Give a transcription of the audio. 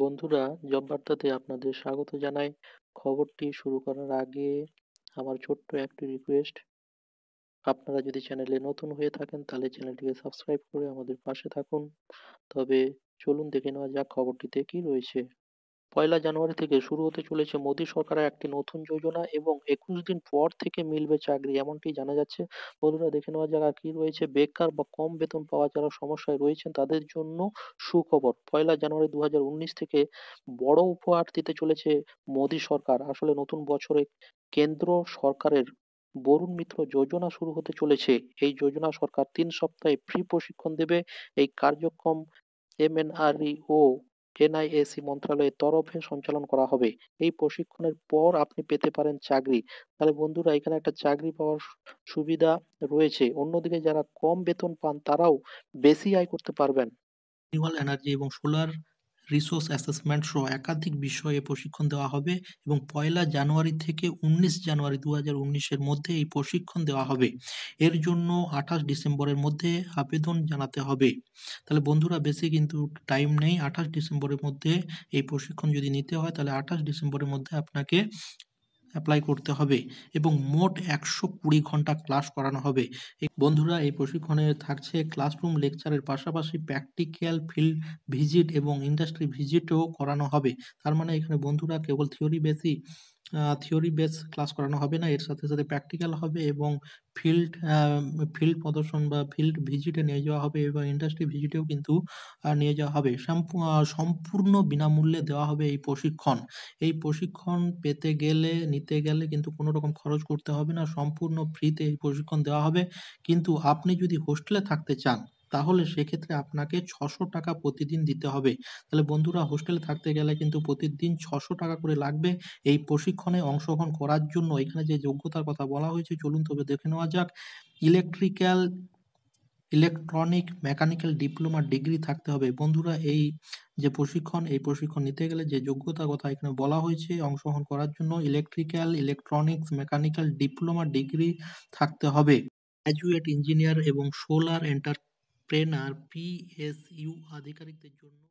বন্ধুরা জব বার্তাতে আপনাদের স্বাগত জানাই খবরটি শুরু করার আগে আমার ছোট্ট একটি রিকোয়েস্ট আপনারা যদি চ্যানেলে নতুন হয়ে থাকেন তাহলে চ্যানেলটিকে সাবস্ক্রাইব করে আমাদের পাশে থাকুন তবে চলুন দেখে নেওয়া যাক খবরটিতে কি রয়েছে পয়লা জানুয়ারি থেকে শুরু হতে চলেছে মোদী সরকারের একটি নতুন যোজনা এবং একুশ দিন পর থেকে মিলবে চাকরি এমনটি জানা যাচ্ছে বন্ধুরা দেখে নেওয়া যাক কি রয়েছে বেকার বা কম বেতন পাওয়া যারা সমস্যায় রয়েছেন তাদের জন্য সুখবর পয়লা জানুয়ারি দু থেকে বড় উপহার দিতে চলেছে মোদী সরকার আসলে নতুন বছরে কেন্দ্র সরকারের বরুণ মিত্র যোজনা শুরু হতে চলেছে এই যোজনা সরকার তিন সপ্তাহে ফ্রি প্রশিক্ষণ দেবে এই কার্যক্রম এমএনআরইও এনআইএসি মন্ত্রালয়ের তরফে সঞ্চালন করা হবে এই প্রশিক্ষণের পর আপনি পেতে পারেন চাকরি তাহলে বন্ধুরা এখানে একটা চাকরি পাওয়ার সুবিধা রয়েছে অন্যদিকে যারা কম বেতন পান তারাও বেশি আয় করতে পারবেন রিনিউয়াল এনার্জি এবং সোলার রিসোর্স অ্যাসেসমেন্ট সহ একাধিক বিষয়ে প্রশিক্ষণ দেওয়া হবে এবং পয়লা জানুয়ারি থেকে উনিশ জানুয়ারি দু হাজার উনিশের মধ্যে এই প্রশিক্ষণ দেওয়া হবে এর জন্য আঠাশ ডিসেম্বরের মধ্যে আবেদন জানাতে হবে তাহলে বন্ধুরা বেশি কিন্তু টাইম নেই আঠাশ ডিসেম্বরের মধ্যে এই প্রশিক্ষণ যদি নিতে হয় তাহলে আঠাশ ডিসেম্বরের মধ্যে আপনাকে অ্যাপ্লাই করতে হবে এবং মোট একশো কুড়ি ঘন্টা ক্লাস করানো হবে বন্ধুরা এই প্রশিক্ষণে থাকছে ক্লাসরুম লেকচারের পাশাপাশি প্র্যাকটিক্যাল ফিল্ড ভিজিট এবং ইন্ডাস্ট্রি ভিজিটও করানো হবে তার মানে এখানে বন্ধুরা কেবল থিওরি বেশি থিওরি বেস ক্লাস করানো হবে না এর সাথে সাথে প্র্যাকটিক্যাল হবে এবং ফিল্ড ফিল্ড প্রদর্শন বা ফিল্ড ভিজিটে নিয়ে যাওয়া হবে এবং ইন্ডাস্ট্রি ভিজিটেও কিন্তু নিয়ে যাওয়া হবে সম্পূর্ণ বিনামূল্যে দেওয়া হবে এই প্রশিক্ষণ এই প্রশিক্ষণ পেতে গেলে নিতে গেলে কিন্তু কোনো রকম খরচ করতে হবে না সম্পূর্ণ ফ্রিতে এই প্রশিক্ষণ দেওয়া হবে কিন্তু আপনি যদি হোস্টেলে থাকতে চান তাহলে সেক্ষেত্রে আপনাকে ছশো টাকা প্রতিদিন দিতে হবে তাহলে বন্ধুরা হোস্টেলে থাকতে গেলে কিন্তু প্রতিদিন ছশো টাকা করে লাগবে এই প্রশিক্ষণে অংশগ্রহণ করার জন্য এখানে যে যোগ্যতার কথা বলা হয়েছে চলুন তবে দেখে নেওয়া যাক electrical electronic mechanical diploma degree থাকতে হবে বন্ধুরা এই যে প্রশিক্ষণ এই প্রশিক্ষণ নিতে গেলে যে যোগ্যতার কথা এখানে বলা হয়েছে অংশগ্রহণ করার জন্য electrical electronics mechanical diploma degree থাকতে হবে গ্র্যাজুয়েট ইঞ্জিনিয়ার এবং সোলার এন্টার প্রেরণার পিএসইউ আধিকারিকদের জন্য